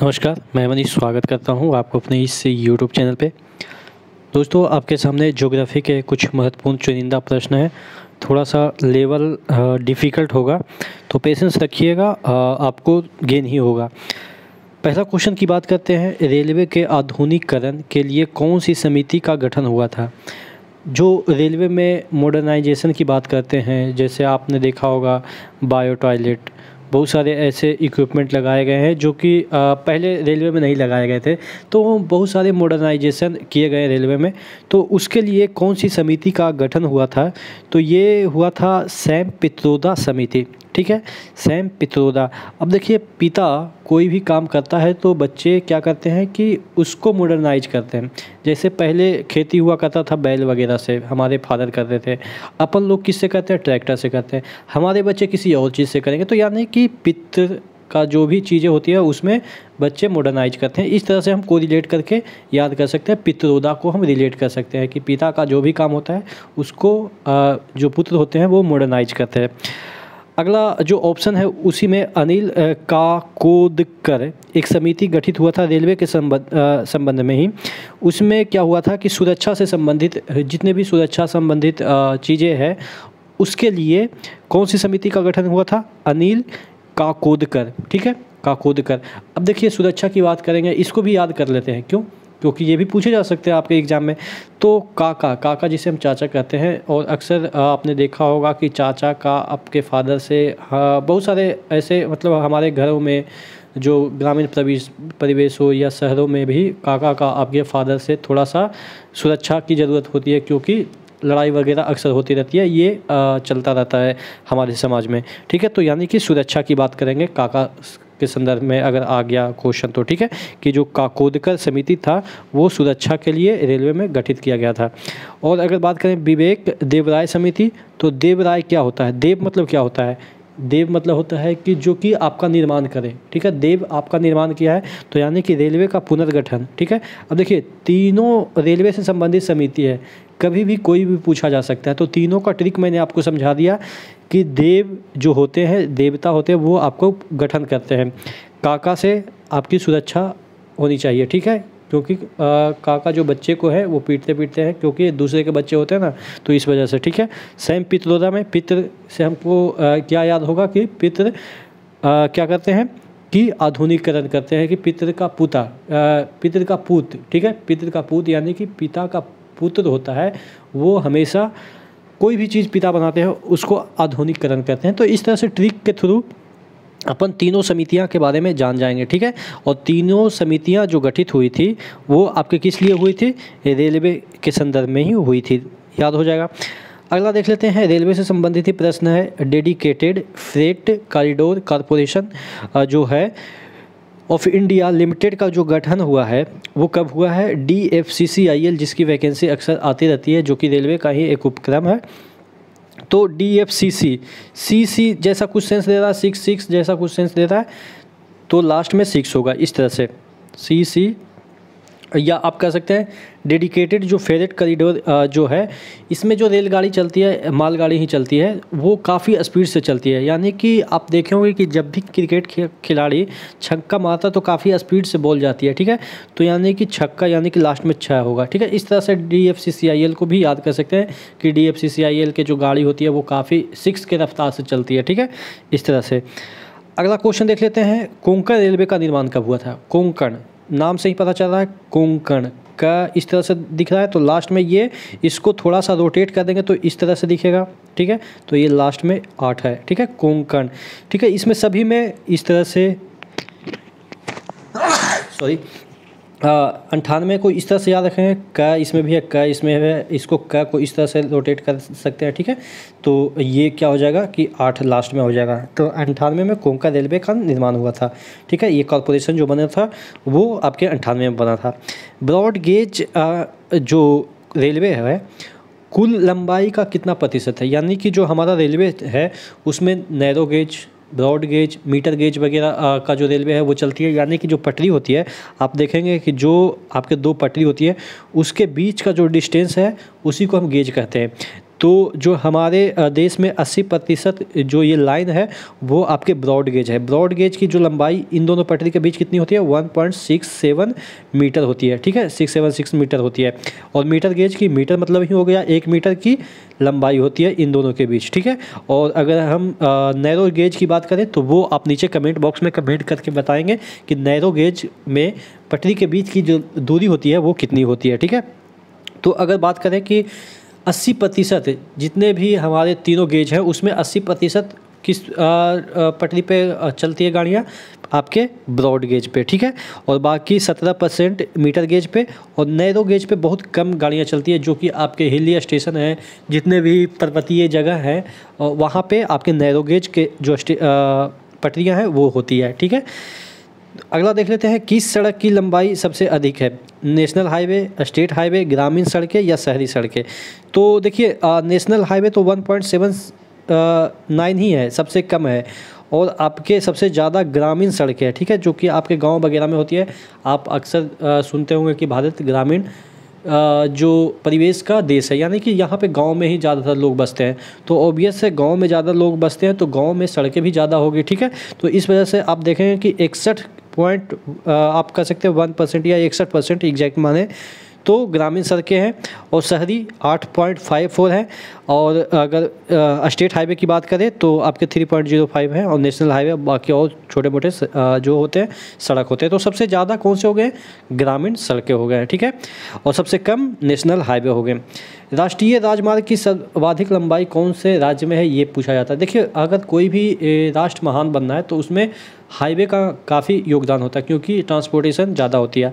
नमस्कार मैं मनीष स्वागत करता हूं आपको अपने इस यूट्यूब चैनल पे दोस्तों आपके सामने ज्योग्राफी के कुछ महत्वपूर्ण चुनिंदा प्रश्न हैं थोड़ा सा लेवल डिफ़िकल्ट होगा तो पेशेंस रखिएगा आपको गेन ही होगा पहला क्वेश्चन की बात करते हैं रेलवे के आधुनिकरण के लिए कौन सी समिति का गठन हुआ था जो रेलवे में मॉडर्नाइजेशन की बात करते हैं जैसे आपने देखा होगा बायो टॉयलेट बहुत सारे ऐसे इक्विपमेंट लगाए गए हैं जो कि पहले रेलवे में नहीं लगाए गए थे तो बहुत सारे मॉडर्नाइजेशन किए गए रेलवे में तो उसके लिए कौन सी समिति का गठन हुआ था तो ये हुआ था सैम पित्रोदा समिति ठीक है सैम पित्रोदा अब देखिए पिता कोई भी काम करता है तो बच्चे क्या करते हैं कि उसको मॉडर्नाइज करते हैं जैसे पहले खेती हुआ करता था बैल वगैरह से हमारे फादर करते थे अपन लोग किससे करते हैं ट्रैक्टर से करते हैं हमारे बच्चे किसी और चीज़ से करेंगे तो यानी कि पितृ का जो भी चीज़ें होती है उसमें बच्चे मॉडर्नाइज करते हैं इस तरह से हम को रिलेट करके याद कर सकते हैं पितरोदा को हम रिलेट कर सकते हैं कि पिता का जो भी काम होता है उसको जो पुत्र होते हैं वो मॉडर्नाइज करते हैं अगला जो ऑप्शन है उसी में अनिल काकोदकर एक समिति गठित हुआ था रेलवे के संबंध संबंध में ही उसमें क्या हुआ था कि सुरक्षा से संबंधित जितने भी सुरक्षा संबंधित चीज़ें हैं उसके लिए कौन सी समिति का गठन हुआ था अनिल काकोदकर ठीक है काकोदकर अब देखिए सुरक्षा की बात करेंगे इसको भी याद कर लेते हैं क्यों क्योंकि ये भी पूछे जा सकते हैं आपके एग्ज़ाम में तो काका काका जिसे हम चाचा कहते हैं और अक्सर आपने देखा होगा कि चाचा का आपके फादर से बहुत सारे ऐसे मतलब हमारे घरों में जो ग्रामीण परिवेश परिवेश हो या शहरों में भी काका का आपके फादर से थोड़ा सा सुरक्षा की ज़रूरत होती है क्योंकि लड़ाई वगैरह अक्सर होती रहती है ये चलता रहता है हमारे समाज में ठीक है तो यानी कि सुरक्षा की बात करेंगे काका के संदर्भ में अगर आ गया क्वेश्चन तो ठीक है कि जो काकोदकर समिति था वो सुरक्षा के लिए रेलवे में गठित किया गया था और अगर बात करें विवेक देवराय समिति तो देवराय क्या होता है देव मतलब क्या होता है देव मतलब होता है कि जो कि आपका निर्माण करे ठीक है देव आपका निर्माण किया है तो यानी कि रेलवे का पुनर्गठन ठीक है अब देखिए तीनों रेलवे से संबंधित समिति है कभी भी कोई भी पूछा जा सकता है तो तीनों का ट्रिक मैंने आपको समझा दिया कि देव जो होते हैं देवता होते हैं वो आपको गठन करते हैं काका से आपकी सुरक्षा होनी चाहिए ठीक है क्योंकि काका जो बच्चे को है वो पीटते पीटते हैं क्योंकि दूसरे के बच्चे होते हैं ना तो इस वजह से ठीक है सेम पितरोदा में पित्र से हमको क्या याद होगा कि पितृ क्या करते हैं कि आधुनिकरण करते हैं कि पितृ का पुता पितृ का पुत ठीक है पितृ का पुत यानी कि पिता का पुत्र होता है वो हमेशा कोई भी चीज़ पिता बनाते हैं उसको आधुनिकरण करते हैं तो इस तरह से ट्रिक के थ्रू अपन तीनों समितियां के बारे में जान जाएंगे ठीक है और तीनों समितियां जो गठित हुई थी वो आपके किस लिए हुई थी रेलवे के संदर्भ में ही हुई थी याद हो जाएगा अगला देख लेते हैं रेलवे से संबंधित ही प्रश्न है डेडिकेटेड फ्रेट कॉरिडोर कॉरपोरेशन जो है ऑफ इंडिया लिमिटेड का जो गठन हुआ है वो कब हुआ है D F C C I L जिसकी वैकेंसी अक्सर आती रहती है जो कि रेलवे का ही एक उपक्रम है तो डी एफ सी सी सी सी जैसा कुछ सेंस देता रहा है सिक्स सिक्स जैसा कुछ सेंस देता रहा है तो लास्ट में सिक्स होगा इस तरह से सी सी या आप कह सकते हैं डेडिकेटेड जो फेरेट करीडोर जो है इसमें जो रेलगाड़ी चलती है मालगाड़ी ही चलती है वो काफ़ी स्पीड से चलती है यानी कि आप देखे होंगे कि जब भी क्रिकेट खिलाड़ी छक्का मारता तो काफ़ी स्पीड से बॉल जाती है ठीक है तो यानी कि छक्का यानी कि लास्ट में छः होगा ठीक है इस तरह से D F C C I L को भी याद कर सकते हैं कि D F C C I L के जो गाड़ी होती है वो काफ़ी सिक्स के रफ्तार से चलती है ठीक है इस तरह से अगला क्वेश्चन देख लेते हैं कोंकण रेलवे का निर्माण कब हुआ था कोंकण नाम से ही पता चल रहा है कोंकण का इस तरह से दिख रहा है तो लास्ट में ये इसको थोड़ा सा रोटेट कर देंगे तो इस तरह से दिखेगा ठीक है तो ये लास्ट में आठ है ठीक है कोंकण ठीक है इसमें सभी में इस तरह से सॉरी अंठानवे को इस तरह से याद रखें क इसमें भी है क इसमें है इसको क को इस तरह से रोटेट कर सकते हैं ठीक है तो ये क्या हो जाएगा कि आठ लास्ट में हो जाएगा तो अंठानवे में कोंका रेलवे का निर्माण हुआ था ठीक है ये कॉरपोरेशन जो बना था वो आपके अंठानवे में बना था ब्रॉड गेज जो रेलवे है कुल लंबाई का कितना प्रतिशत है यानी कि जो हमारा रेलवे है उसमें narrow gauge broad gauge metre gauge वगैरह का जो रेलवे है वो चलती है यानी कि जो पटरी होती है आप देखेंगे कि जो आपके दो पटरी होती है उसके बीच का जो डिस्टेंस है उसी को हम गेज कहते हैं तो जो हमारे देश में 80 प्रतिशत जो ये लाइन है वो आपके ब्रॉड गेज है ब्रॉड गेज की जो लंबाई इन दोनों पटरी के बीच कितनी होती है 1.67 मीटर होती है ठीक है 676 मीटर होती है और मीटर गेज की मीटर मतलब ही हो गया एक मीटर की लंबाई होती है इन दोनों के बीच ठीक है और अगर हम नैरो गेज की बात करें तो वो आप नीचे कमेंट बॉक्स में कमेंट करके बताएंगे कि नैरो गेज में पटरी के बीच की जो दूरी होती है वो कितनी होती है ठीक है तो अगर बात करें कि अस्सी प्रतिशत जितने भी हमारे तीनों गेज हैं उसमें अस्सी प्रतिशत किस पटरी पे चलती है गाड़ियाँ आपके ब्रॉड गेज पे ठीक है और बाकी सत्रह परसेंट मीटर गेज पे और नैरो गेज पे बहुत कम गाड़ियाँ चलती है जो कि आपके हिल स्टेशन हैं जितने भी पर्वतीय जगह हैं वहाँ पे आपके नैरो गेज के जो पटरियाँ हैं वो होती है ठीक है अगला देख लेते हैं किस सड़क की लंबाई सबसे अधिक है नेशनल हाईवे स्टेट हाईवे ग्रामीण सड़कें या शहरी सड़कें तो देखिए नेशनल हाईवे तो 1.79 ही है सबसे कम है और आपके सबसे ज़्यादा ग्रामीण सड़कें हैं ठीक है जो कि आपके गांव वगैरह में होती है आप अक्सर सुनते होंगे कि भारत ग्रामीण जो परिवेश का देश है यानी कि यहाँ पे गांव में ही ज़्यादातर लोग बसते हैं तो ओबियस से गांव में ज़्यादा लोग बसते हैं तो गांव में सड़कें भी ज़्यादा होगी ठीक है तो इस वजह से आप देखेंगे कि इकसठ पॉइंट uh, आप कह सकते हैं वन परसेंट या इकसठ परसेंट एग्जैक्ट माने तो ग्रामीण सड़कें हैं और शहरी आठ पॉइंट फाइव फोर है और अगर स्टेट हाईवे की बात करें तो आपके थ्री पॉइंट जीरो फाइव है और नेशनल हाईवे बाकी और छोटे मोटे जो होते हैं सड़क होते हैं तो सबसे ज़्यादा कौन से हो गए ग्रामीण सड़कें हो गए ठीक है और सबसे कम नेशनल हाईवे हो गए राष्ट्रीय राजमार्ग की सर्वाधिक लंबाई कौन से राज्य में है ये पूछा जाता है देखिए अगर कोई भी राष्ट्र महान बनना है तो उसमें हाईवे का काफ़ी योगदान होता है क्योंकि ट्रांसपोर्टेशन ज़्यादा होती है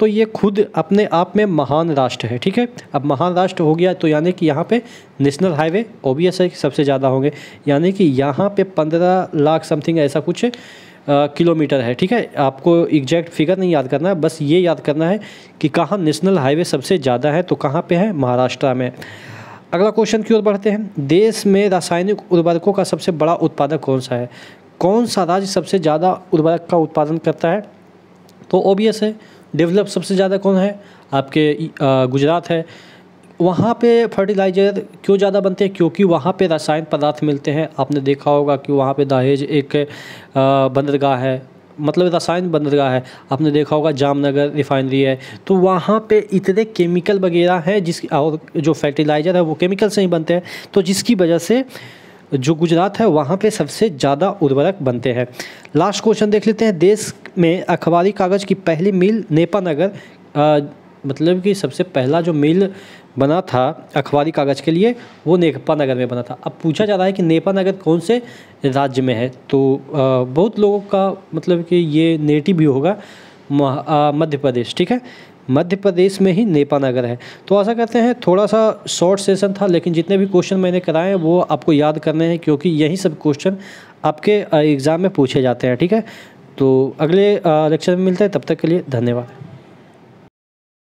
तो ये खुद अपने आप में महान राष्ट्र है ठीक है अब महान राष्ट्र हो गया तो यानी कि यहाँ पे नेशनल हाईवे ओबीएस है सबसे ज़्यादा होंगे यानी कि यहाँ पे पंद्रह लाख समथिंग ऐसा कुछ किलोमीटर है ठीक है आपको एग्जैक्ट फिगर नहीं याद करना है बस ये याद करना है कि कहाँ नेशनल हाईवे सबसे ज़्यादा है तो कहाँ पर है महाराष्ट्र में अगला क्वेश्चन की ओर बढ़ते हैं देश में रासायनिक उर्वरकों का सबसे बड़ा उत्पादक कौन सा है कौन सा राज्य सबसे ज़्यादा उर्वरक का उत्पादन करता है तो ओबियस है डेवलप सबसे ज़्यादा कौन है आपके गुजरात है वहाँ पे फर्टिलाइज़र क्यों ज़्यादा बनते हैं क्योंकि वहाँ पे रसायन पदार्थ मिलते हैं आपने देखा होगा कि वहाँ पे दहेज एक बंदरगाह है मतलब रसायन बंदरगाह है आपने देखा होगा जामनगर रिफाइनरी है तो वहाँ पे इतने केमिकल वगैरह हैं जिस और जो फर्टिलाइज़र है वो केमिकल से ही बनते हैं तो जिसकी वजह से जो गुजरात है वहाँ पे सबसे ज़्यादा उर्वरक बनते हैं लास्ट क्वेश्चन देख लेते हैं देश में अखबारी कागज़ की पहली मिल नेपानगर मतलब कि सबसे पहला जो मिल बना था अखबारी कागज़ के लिए वो नेपानगर में बना था अब पूछा जा रहा है कि नेपानगर कौन से राज्य में है तो बहुत लोगों का मतलब कि ये नेटिव भी होगा मध्य प्रदेश ठीक है मध्य प्रदेश में ही नेपा नगर है तो आशा करते हैं थोड़ा सा शॉर्ट सेशन था लेकिन जितने भी क्वेश्चन मैंने कराए हैं वो आपको याद करने हैं क्योंकि यही सब क्वेश्चन आपके एग्ज़ाम में पूछे जाते हैं ठीक है तो अगले लेक्चर में मिलते हैं तब तक के लिए धन्यवाद